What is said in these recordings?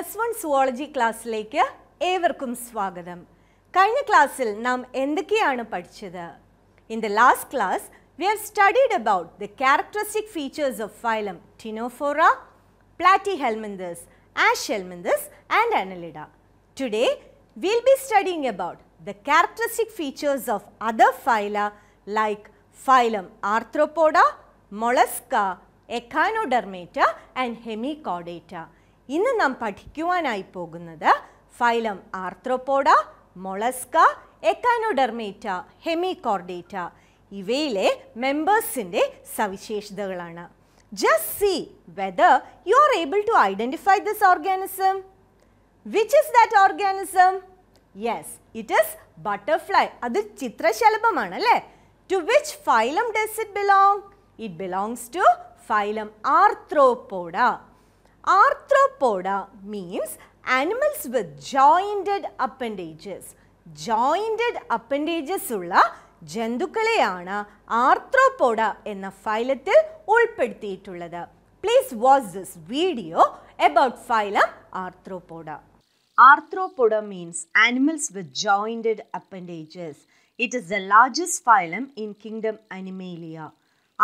Plus one zoology ക്ലാസ്സിലേക്ക് ഏവർക്കും സ്വാഗതം കഴിഞ്ഞ ക്ലാസ്സിൽ നാം എന്തൊക്കെയാണ് പഠിച്ചത് in the last class we have studied about the characteristic features of phylum Ctenophora Platyhelminthes Aschelminthes and Annelida today will be studying about the characteristic features of other phyla like phylum Arthropoda, Mollusca, Echinodermata and Hemichordata. ഇന്ന് നാം പഠിക്കുവാനായി പോകുന്നത് phylum ആർത്രോപോഡ Mollusca എക്കാനോഡർമേറ്റ ഹെമികോർഡേറ്റ ഇവയിലെ മെമ്പേഴ്സിൻ്റെ സവിശേഷതകളാണ് just see whether you are able to identify this organism which is that organism yes it is butterfly അത് ചിത്രശലഭമാണ് അല്ലേ to which phylum does it belong it belongs to phylum Arthropoda Arthropoda means animals with jointed appendages. Jointed appendages ഉള്ള ജന്തുക്കളെയാണ് ആർത്രോപോഡ എന്ന ഫൈലത്തിൽ ഉൾപ്പെടുത്തിയിട്ടുള്ളത് Please watch this video about phylum Arthropoda. Arthropoda means animals with jointed appendages. It is the largest phylum in kingdom Animalia.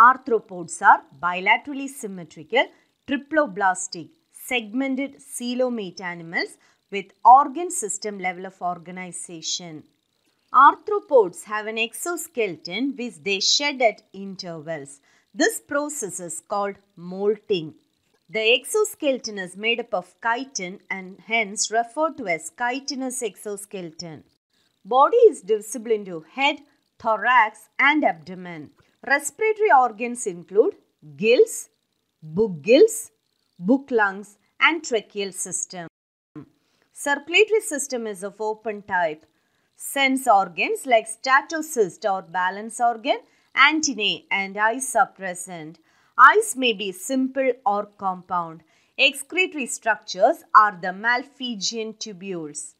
Arthropods are bilaterally symmetrical triploblastic segmented coelomate animals with organ system level of organization. Arthropods have an exoskeleton which they shed at intervals. This process is called molting. The exoskeleton is made up of chitin and hence referred to as chitinous exoskeleton. Body is divisible into head, thorax and abdomen. Respiratory organs include gills, book gills, book lungs and tracheal system. Circulatory system is of open type. Sense organs like statocyst or balance organ, antennae and eyes are present. Eyes may be simple or compound. Excretory structures are the malphigian tubules.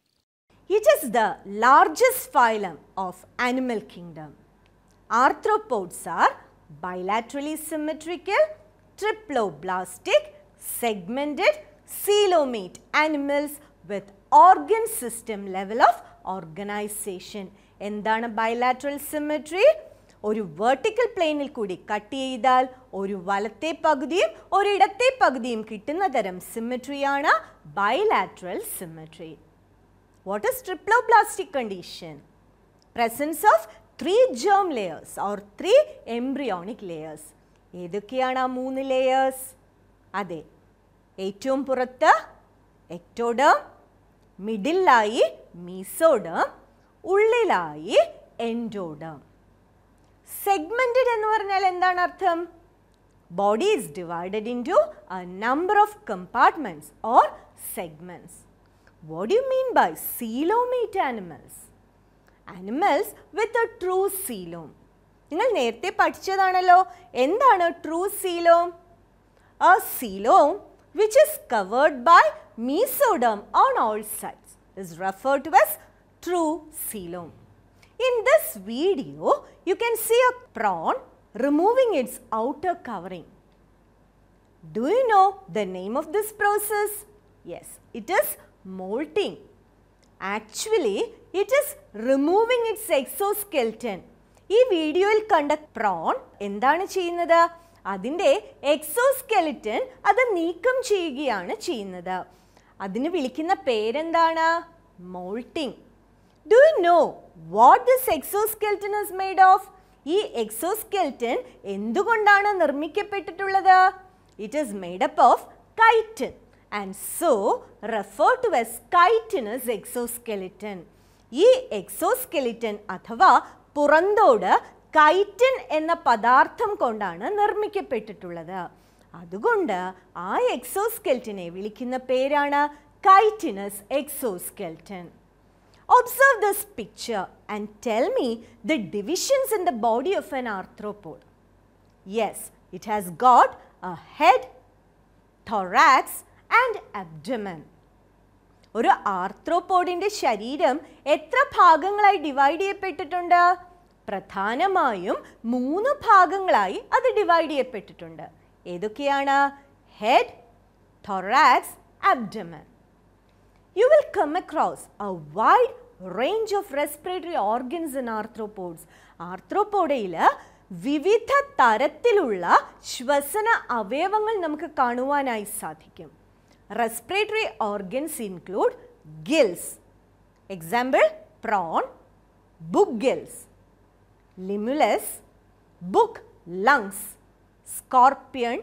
It is the largest phylum of animal kingdom. Arthropods are bilaterally symmetrical triploblastic, segmented, coelomate animals with organ system level of organization. എന്താണ് bilateral symmetry ഒരു vertical പ്ലെയിനിൽ കൂടി cut ചെയ്താൽ ഒരു വലത്തെ പകുതിയും ഒരു ഇടത്തെ പകുതിയും കിട്ടുന്ന തരം സിമെട്രിയാണ് bilateral symmetry what is triploblastic condition presence of three germ layers or three embryonic layers ഏതൊക്കെയാണ് ആ മൂന്ന് ലെയേഴ്സ് അതെ ഏറ്റവും പുറത്ത് എക്ടോഡം മിഡിലായി മീസോഡം ഉള്ളിലായി എൻഡോഡം സെഗ്മെൻറ്റഡ് എന്ന് പറഞ്ഞാൽ എന്താണ് അർത്ഥം body is divided into a number of compartments or segments what you mean by coelomate animals animals with a true coelom നിങ്ങൾ നേരത്തെ പഠിച്ചതാണല്ലോ എന്താണ് true coelom a coelom which is covered by mesoderm on all sides is referred to as true coelom. In this video, you can see a prawn removing its outer covering. Do you know the name of this process? Yes, it is molting. Actually, it is removing its exoskeleton ഈ വീഡിയോയിൽ കണ്ട prawn എന്താണ് ചെയ്യുന്നത് അതിൻ്റെ exoskeleton അത് നീക്കം ചെയ്യുകയാണ് ചെയ്യുന്നത് അതിന് വിളിക്കുന്ന പേരെന്താണ് moulting do you know what this exoskeleton is made of ഈ എക്സോസ്കെൽറ്റൻ എന്തുകൊണ്ടാണ് നിർമ്മിക്കപ്പെട്ടിട്ടുള്ളത് it is made up of chitin and so refer to as chitinous exoskeleton ഈ എക്സോസ്കെലിറ്റൻ അഥവാ പുറന്തോട് കൈറ്റിൻ എന്ന പദാർത്ഥം കൊണ്ടാണ് നിർമ്മിക്കപ്പെട്ടിട്ടുള്ളത് അതുകൊണ്ട് ആ എക്സോസ്കെൽറ്റിനെ വിളിക്കുന്ന പേരാണ് chitinous exoskeleton observe this picture and tell me the divisions in the body of an arthropod yes it has got a head thorax and abdomen ഒരു ആർത്രോപോഡിൻ്റെ ശരീരം എത്ര ഭാഗങ്ങളായി ഡിവൈഡ് ചെയ്യപ്പെട്ടിട്ടുണ്ട് പ്രധാനമായും മൂന്ന് ഭാഗങ്ങളായി അത് ഡിവൈഡ് ചെയ്യപ്പെട്ടിട്ടുണ്ട് ഏതൊക്കെയാണ് head thorax abdomen you will come across a wide range of respiratory organs in arthropods ആർത്രോപോഡയിൽ വിവിധ തരത്തിലുള്ള ശ്വസന അവയവങ്ങൾ നമുക്ക് കാണുവാനായി സാധിക്കും respiratory organs include gills example prawn book gills limulus, book lungs, scorpion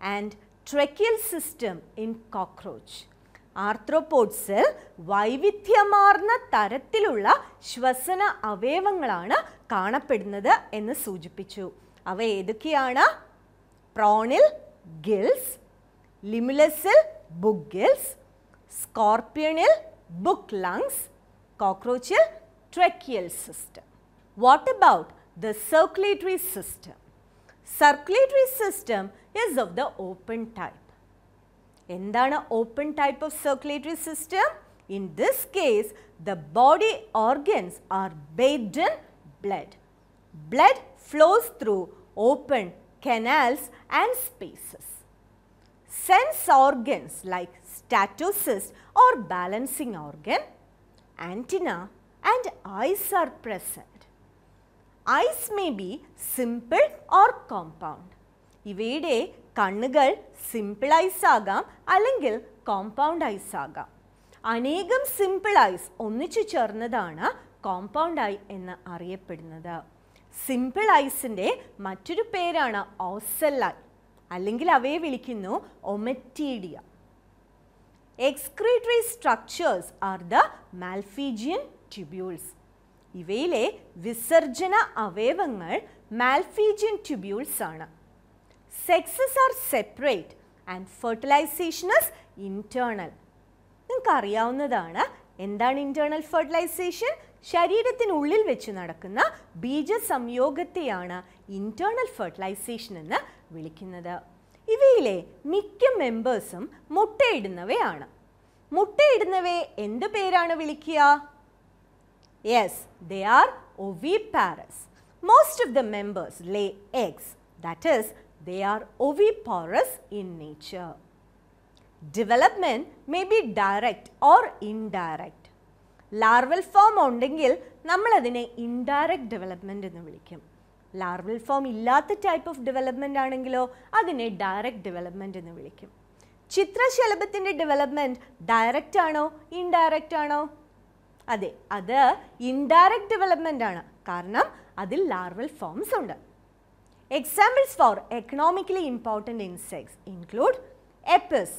and tracheal system in cockroach. ആർത്രോപോഡ്സിൽ വൈവിധ്യമാർന്ന തരത്തിലുള്ള ശ്വസന അവയവങ്ങളാണ് കാണപ്പെടുന്നത് എന്ന് സൂചിപ്പിച്ചു അവ ഏതൊക്കെയാണ് പ്രോണിൽ ഗിൽസ് ലിമുലസിൽ ബുക്ക് ഗിൽസ് സ്കോർപ്പിയണിൽ ബുക്ക് ലങ്സ് കോക്രോച്ചിൽ tracheal system what about the circulatory system. Circulatory system is of the open type. In the open type of circulatory system? In this case, the body organs are bathed in blood. Blood flows through open canals and spaces. Sense organs like statocyst or balancing organ, antenna and eyes are present. Eyes may be simple or compound ഇവയുടെ കണ്ണുകൾ simple ice ആകാം അല്ലെങ്കിൽ compound ice ആകാം അനേകം simple ice ഒന്നിച്ചു ചേർന്നതാണ് compound I എന്ന് അറിയപ്പെടുന്നത് സിംപിൾ ഐസിൻ്റെ മറ്റൊരു പേരാണ് ഓസെല്ലൈ അല്ലെങ്കിൽ അവയെ വിളിക്കുന്നു ommatidia excretory structures are the Malpighian tubules ഇവയിലെ വിസർജന അവയവങ്ങൾ മാൽഫീജിയൻ ട്യൂബ്യൂൾസ് ആണ് sexes are separate and fertilisation is internal അറിയാവുന്നതാണ് എന്താണ് ഇൻറ്റേർണൽ ഫെർട്ടിലൈസേഷൻ ശരീരത്തിനുള്ളിൽ വെച്ച് നടക്കുന്ന ബീജ സംയോഗത്തെയാണ് ഇൻറ്റേർണൽ ഫെർട്ടിലൈസേഷൻ എന്ന് വിളിക്കുന്നത് ഇവയിലെ മിക്ക മെമ്പേഴ്സും മുട്ടയിടുന്നവയാണ് മുട്ടയിടുന്നവയെ എന്ത് പേരാണ് വിളിക്കുക Yes, they are oviparous. Most of the members lay eggs, that is, they are oviparous in nature. Development may be direct or indirect. Larval form ondengil, nammal adine indirect development ennu vilikkum. Larval form illatha type of development anengilo, adine direct development ennu vilikkum. Chitra shalabathinte development direct ano, indirect ano? അതെ അത് indirect development ആണ് കാരണം അതിൽ larval forms ഉണ്ട് examples for economically important insects include Apis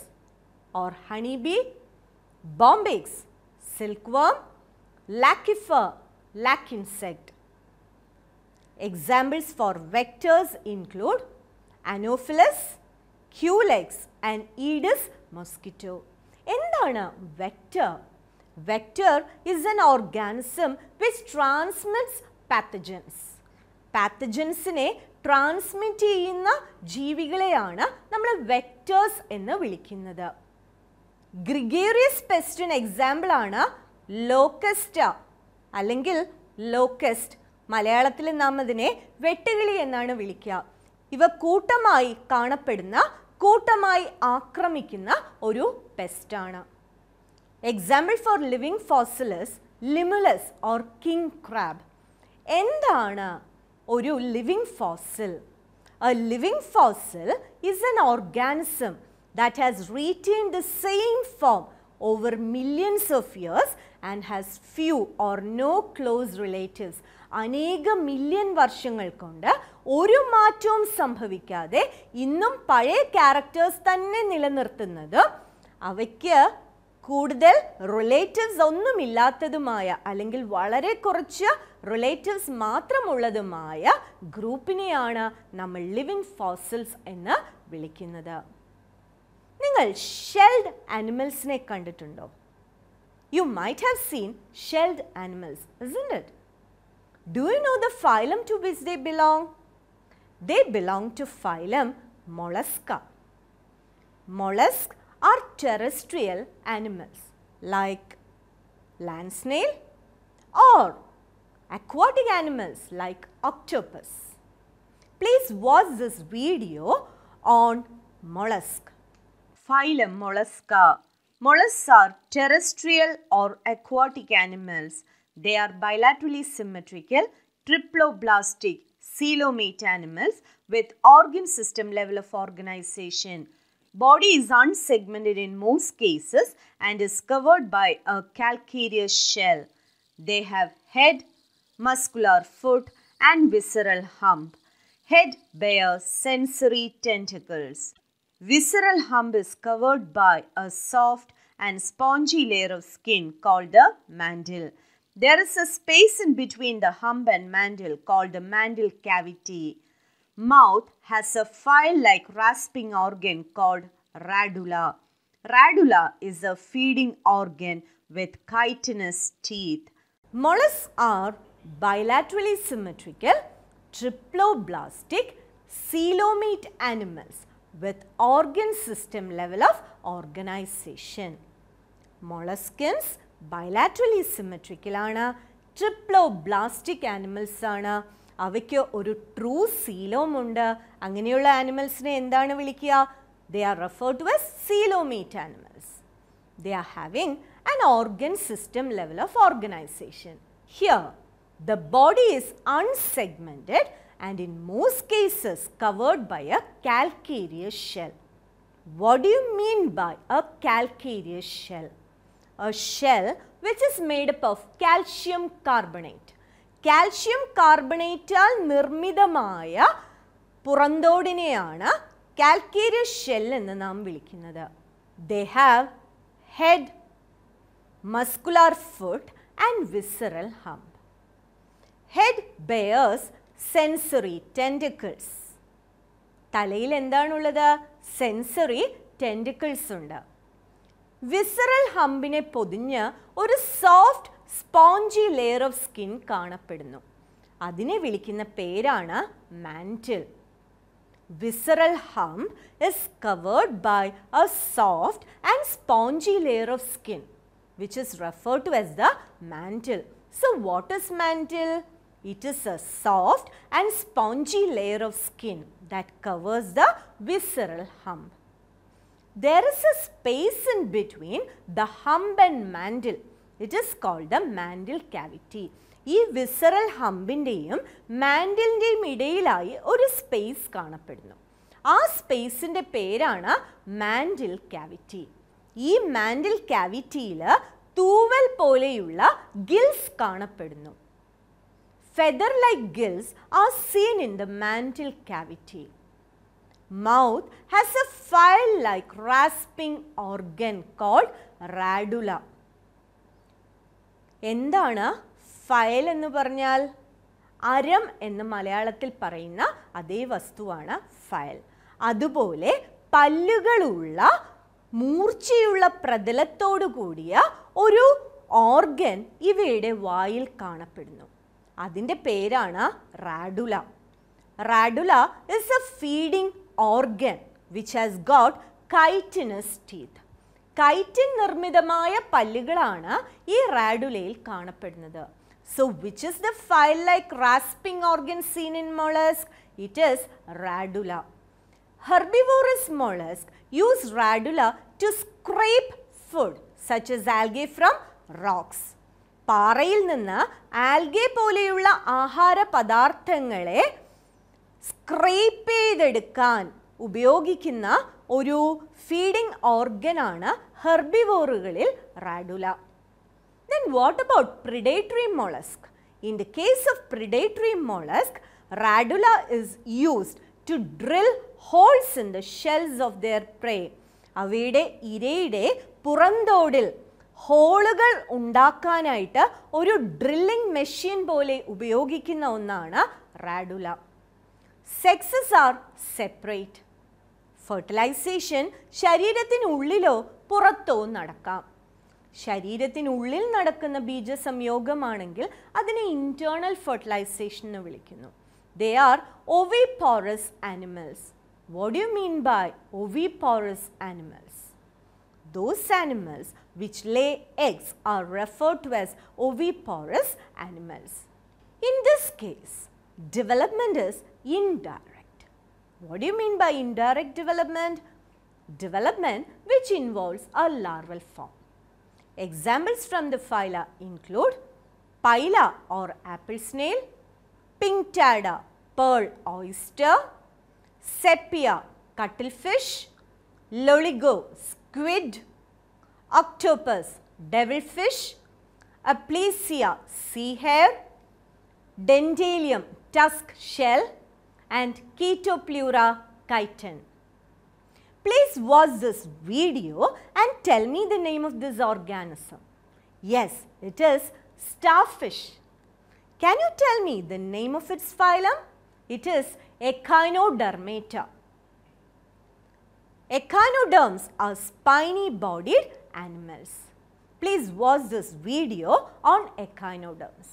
or honey bee Bombyx silkworm Laccifer lac insect Examples for vectors include Anopheles, Culex and Aedes mosquito. എന്താണ് vector Vector is an organism which transmits pathogens. പാത്തജൻസിനെ transmit ചെയ്യുന്ന ജീവികളെയാണ് നമ്മൾ vectors എന്ന് വിളിക്കുന്നത് gregarious പെസ്റ്റിന് example ആണ് locust അല്ലെങ്കിൽ ലോക്കസ്റ്റ് മലയാളത്തിൽ നാം അതിനെ വെട്ടുകിളി എന്നാണ് വിളിക്കുക ഇവ കൂട്ടമായി കാണപ്പെടുന്ന കൂട്ടമായി ആക്രമിക്കുന്ന ഒരു പെസ്റ്റാണ് Example for living fossil is Limulus or King Crab. Endana or you living fossil. A living fossil is an organism that has retained the same form over millions of years and has few or no close relatives. Anega million varshangal konda, oru maatchum sambhavikyade, innum paye characters thanne nilanirthunnadu, avakya കൂടുതൽ relatives ഒന്നുമില്ലാത്തതുമായ അല്ലെങ്കിൽ വളരെ കുറച്ച് relatives മാത്രമുള്ളതുമായ ഗ്രൂപ്പിനെയാണ് നമ്മൾ living fossils എന്ന് വിളിക്കുന്നത് നിങ്ങൾ shelled ആനിമൽസിനെ കണ്ടിട്ടുണ്ടോ you might have seen shelled animals it do you know the phylum to which they belong they belong to phylum Mollusca mollusc are terrestrial animals like land snail or aquatic animals like octopus. Please watch this video on mollusk. Phylum Mollusca. Mollusks are terrestrial or aquatic animals. They are bilaterally symmetrical, triploblastic, coelomate animals with organ system level of organization. Body is unsegmented in most cases and is covered by a calcareous shell. They have head, muscular foot and visceral hump. Head bears sensory tentacles. Visceral hump is covered by a soft and spongy layer of skin called the mantle. There is a space in between the hump and mantle called the mantle cavity. Mouth has a file-like rasping organ called radula. Radula is a feeding organ with chitinous teeth. Mollusks are bilaterally symmetrical, triploblastic, coelomate animals with organ system level of organization. Molluskins bilaterally symmetrical ആണ് triploblastic animals ആണ് അവയ്ക്ക് ഒരു true സീലോമുണ്ട് അങ്ങനെയുള്ള ആനിമൽസിനെ എന്താണ് വിളിക്കുക they are referred to as coelomate animals. They are having an organ system level of organization. Here, the body is unsegmented and in most cases covered by a calcareous shell. What do you mean by a calcareous shell? A shell which is made up of calcium carbonate. Calcium കാർബണേറ്റാൽ നിർമ്മിതമായ പുറന്തോടിനെയാണ് calcareous shell എന്ന് നാം വിളിക്കുന്നത് they have head muscular foot and visceral hump head bears sensory tentacles തലയിൽ എന്താണുള്ളത് sensory tentacles ഉണ്ട് visceral hump in podinya or a soft spongy layer of skin kana pedano. Adine vilikina perana mantle. Visceral hump is covered by a soft and spongy layer of skin which is referred to as the mantle. So what is mantle? It is a soft and spongy layer of skin that covers the visceral hump. there is a space in between the hump and mantle. It is called the mantle cavity. ഈ visceral ഹമ്പിൻ്റെയും മാൻഡിലിൻ്റെയും ഇടയിലായി ഒരു space കാണപ്പെടുന്നു ആ സ്പേസിൻ്റെ പേരാണ് mantle cavity ഈ മാൻഡിൽ കാവിറ്റിയിൽ തൂവൽ പോലെയുള്ള ഗിൽസ് കാണപ്പെടുന്നു feather like gills are seen in the mantle cavity mouth has a file-like rasping organ called radula. എന്താണ് ഫയൽ എന്ന് പറഞ്ഞാൽ അരം എന്ന് മലയാളത്തിൽ പറയുന്ന അതേ വസ്തുവാണ് ഫയൽ അതുപോലെ പല്ലുകളുള്ള മൂർച്ചയുള്ള പ്രതലത്തോടു കൂടിയ ഒരു ഓർഗൻ ഇവയുടെ വായിൽ കാണപ്പെടുന്നു അതിൻ്റെ പേരാണ് radula radula is a feeding organ which has got chitinous teeth. Chitin nirmidamaya palligalana e radulail kaanapetnada. So, which is the file-like rasping organ seen in mollusk? It is radula. Herbivorous mollusks use radula to scrape food such as algae from rocks. Parayil nanna algae poleyula ahara padarthangale scrape ചെയ്തെടുക്കാൻ ഉപയോഗിക്കുന്ന ഒരു feeding ഓർഗനാണ് ഹെർബിവോറുകളിൽ radula then what about predatory mollusc in the case of predatory mollusc radula is used to drill holes in the shells of their prey അവയുടെ ഇരയുടെ പുറന്തോടിൽ ഹോളുകൾ ഉണ്ടാക്കാനായിട്ട് ഒരു drilling machine പോലെ ഉപയോഗിക്കുന്ന ഒന്നാണ് radula sexes are separate. Fertilization, ശരീരത്തിന് ഉള്ളിലോ പുറത്തോ നടക്കാം. ശരീരത്തിന് ഉള്ളിൽ നടക്കുന്ന ബീജസംയോഗമാണെങ്കിൽ അതിനെ internal fertilization എന്ന് വിളിക്കുന്നു. They are oviparous animals. What do you mean by oviparous animals? Those animals which lay eggs are referred to as oviparous animals. In this case, development is indirect. What do you mean by indirect development? Development which involves a larval form. Examples from the phyla include pila or apple snail, pinctada pearl oyster, sepia cuttlefish, loligo squid, octopus devilfish, aplysia sea hare, Dentalium tusk shell, and Ketopleura chitin. Please watch this video and tell me the name of this organism. Yes, it is starfish. Can you tell me the name of its phylum? It is Echinodermata. Echinoderms are spiny-bodied animals. Please watch this video on echinoderms.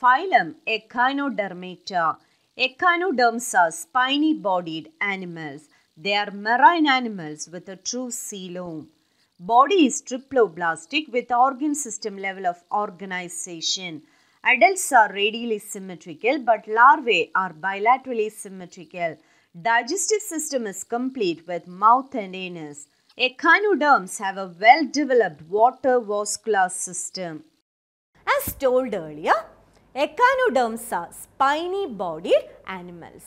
Phylum Echinodermata Echinoderms are spiny bodied animals. They are marine animals with a true sea loam. Body is triploblastic with organ system level of organization. Adults are radially symmetrical but larvae are bilaterally symmetrical. Digestive system is complete with mouth and anus. Echinoderms have a well developed water vascular system. As told earlier, Echinoderms are spiny bodied animals.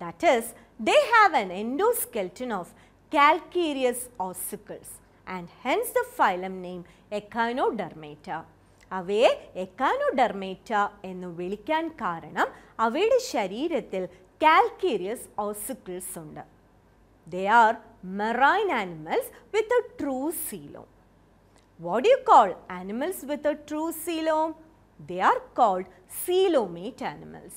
That is, they have an endoskeleton of calcareous ossicles and hence the phylum name Echinodermata. Ave Echinodermata in the Vilikan Karanam, Avede Shariratil calcareous ossicles sunda. They are marine animals with a true coelom. What do you call animals with a true coelom? They are called coelomate animals.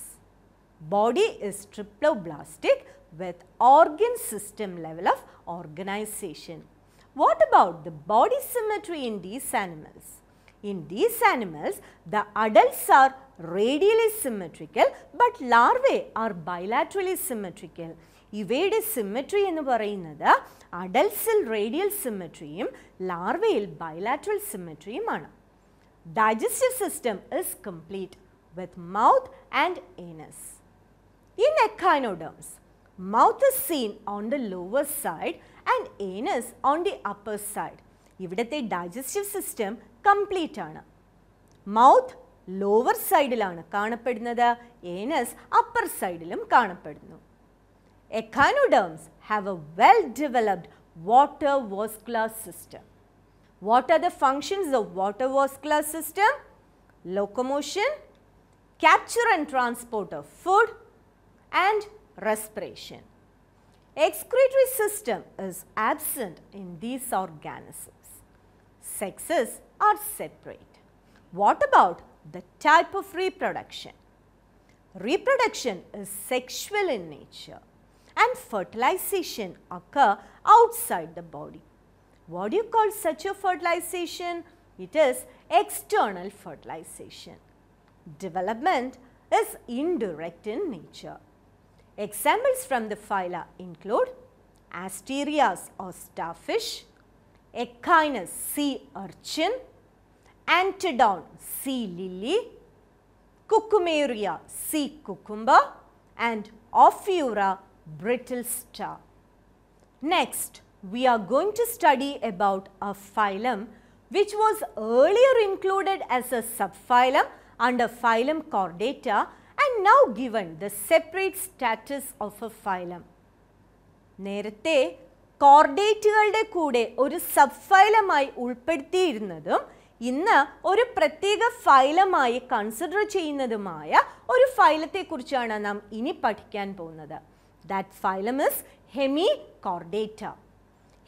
Body is triploblastic with organ system level of organization. What about the body symmetry in these animals? In these animals, the adults are radially symmetrical but larvae are bilaterally symmetrical. ഇവയുടെ symmetry എന്ന് പറയുന്നത് അഡൽസിൽ radial larvae bilateral symmetry സിമ്മെട്രിയുമാണ് digestive system is complete with mouth and anus. In echinoderms, mouth is seen on the lower side and anus on the upper side. Ividate digestive system complete aana. Mouth lower side ilana kaanapadunada, anus upper side ilum kaanapadunu. Echinoderms have a well-developed water vascular system. What are the functions of water vascular system? Locomotion, capture and transport of food and respiration. Excretory system is absent in these organisms. Sexes are separate. What about the type of reproduction? Reproduction is sexual in nature and fertilization occur outside the body. What do you call such a fertilization? It is external fertilization. Development is indirect in nature. Examples from the phyla include Asterias or starfish, Echinus sea urchin, Antedon sea lily, Cucumeria sea cucumber and Ophiura brittle star. Next, we are going to study about a phylum which was earlier included as a subphylum under phylum chordata and now given the separate status of a phylum. Nerate chordate kude or subphylum I ulpati irnadum inna or a pratega phylum I consider chainadamaya or a phylate kurchana nam inipatikan ponada. That phylum is hemichordata.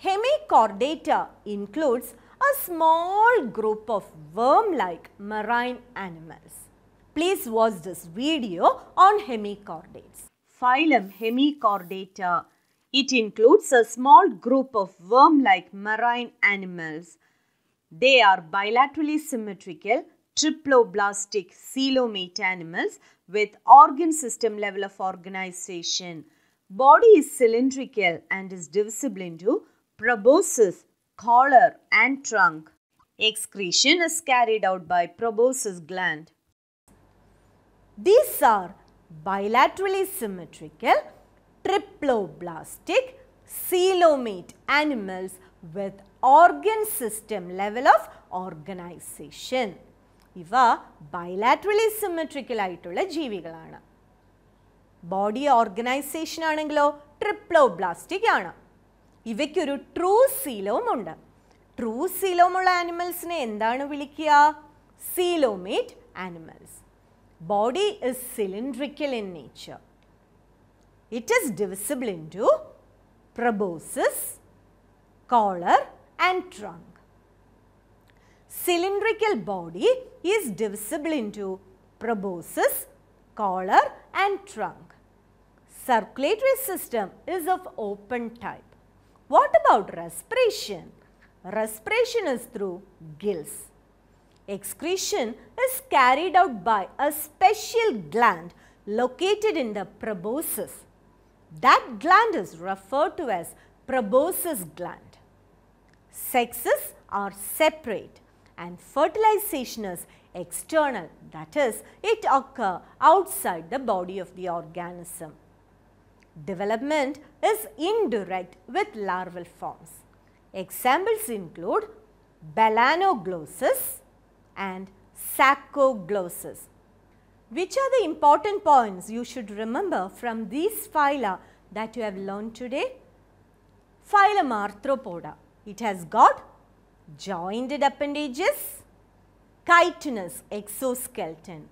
Hemichordata includes a small group of worm-like marine animals. Please watch this video on hemichordates. Phylum Hemichordata. It includes a small group of worm-like marine animals. They are bilaterally symmetrical triploblastic coelomate animals with organ system level of organization. Body is cylindrical and is divisible into proboscis, collar and trunk. Excretion is carried out by proboscis gland. These are bilaterally symmetrical, triploblastic, coelomate animals with organ system level of organization. ഇവ bilaterally symmetrical ആയിട്ടുള്ള ജീവികളാണ് body organisation ആണെങ്കിലോ triploblastic ആണ് ഇവയ്ക്കൊരു true സീലോമുണ്ട് true സീലോമുള്ള ആനിമൽസിനെ എന്താണ് വിളിക്കുക coelomate animals body is cylindrical in nature it is divisible into proboscis collar and trunk cylindrical body is divisible into proboscis, collar and trunk. Circulatory system is of open type. What about respiration? Respiration is through gills. Excretion is carried out by a special gland located in the proboscis. That gland is referred to as proboscis gland. Sexes are separate and fertilization is external that is it occur outside the body of the organism. Development is indirect with larval forms. Examples include balanoglossus and sacoglossus. Which are the important points you should remember from these phyla that you have learned today? Phylum Arthropoda. It has got jointed appendages, chitinous exoskeleton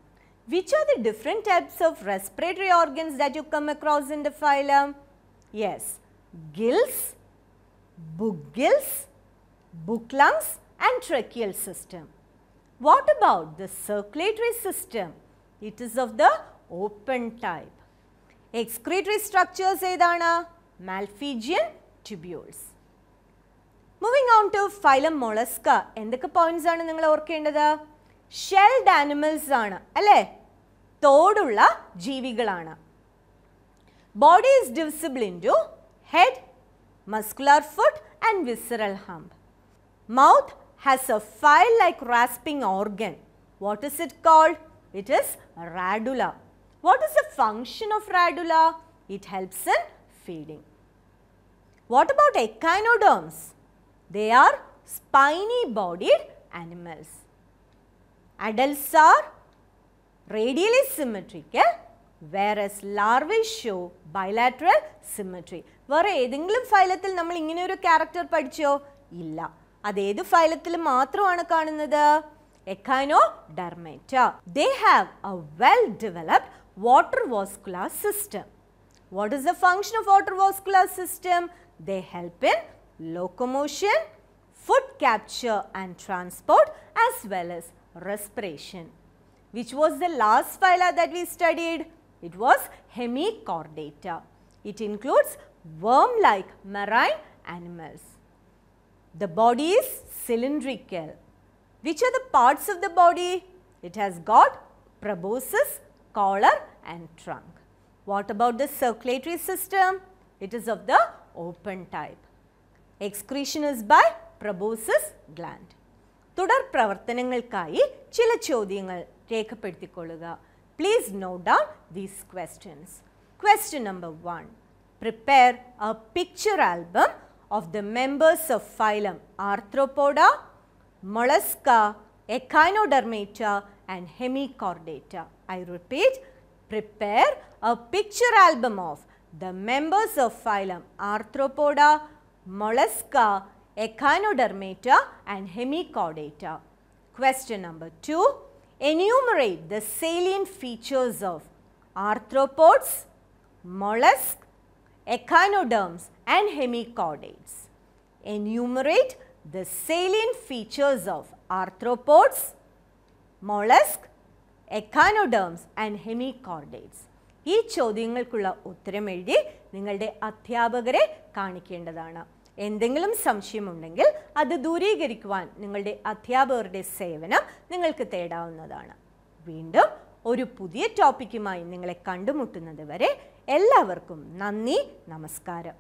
which are the different types of respiratory organs that you come across in the phylum? Yes, gills, book gills, book lungs and tracheal system. What about the circulatory system? It is of the open type. Excretory structures ഏതാണ് tubules. Moving on to phylum Mollusca, Mollusca points points ആണ് നിങ്ങൾ ഓർക്കേണ്ടത് shell animals ആണ് അല്ലേ തോടുള്ള ജീവികളാണ് body is divisible in to head muscular food and visceral ഹംപ് mouth has a file like rasping organ. What is it called? It is radula. What is the function of radula? It helps in feeding. What about echinoderms? They are spiny bodied animals. Adults are Radial symmetric, yeah? whereas larvae show bilateral symmetry. Where ഏതെങ്കിലും ഫൈലത്തിൽ നമ്മൾ ഇങ്ങനെ ഒരു character പഠിച്ചോ ഇല്ല അത് ഏത് ഫൈലത്തിൽ മാത്രമാണ് കാണുന്നത് echinodermata they have a well developed water vascular system what is the function of water vascular system they help in locomotion food capture and transport as well as respiration which was the last phyla that we studied? It was hemichordata. It includes worm-like marine animals. The body is cylindrical. Which are the parts of the body? It has got proboscis, collar and trunk. What about the circulatory system? It is of the open type. Excretion is by proboscis gland. തുടർ പ്രവർത്തനങ്ങൾക്കായി ചില ചോദ്യങ്ങൾ രേഖപ്പെടുത്തിക്കൊള്ളുക please note down these questions question number one prepare a picture album of the members of phylum Arthropoda mollusca, echinodermata and hemichordata. I repeat, prepare a picture album of the members of phylum Arthropoda, mollusca, echinodermata and hemichordata. Question number 2. Enumerate the salient features of arthropods, mollusks, echinoderms and hemichordates. Enumerate the salient features of arthropods, mollusks, echinoderms and hemichordates ഈ ചോദ്യങ്ങൾക്കുള്ള ഉത്തരം എഴുതി നിങ്ങളുടെ അധ്യാപകരെ കാണിക്കേണ്ടതാണ് എന്തെങ്കിലും സംശയമുണ്ടെങ്കിൽ അത് ദൂരീകരിക്കുവാൻ നിങ്ങളുടെ അധ്യാപകരുടെ സേവനം നിങ്ങൾക്ക് തേടാവുന്നതാണ് വീണ്ടും ഒരു പുതിയ ടോപ്പിക്കുമായി നിങ്ങളെ കണ്ടുമുട്ടുന്നത് വരെ എല്ലാവർക്കും നന്ദി നമസ്കാരം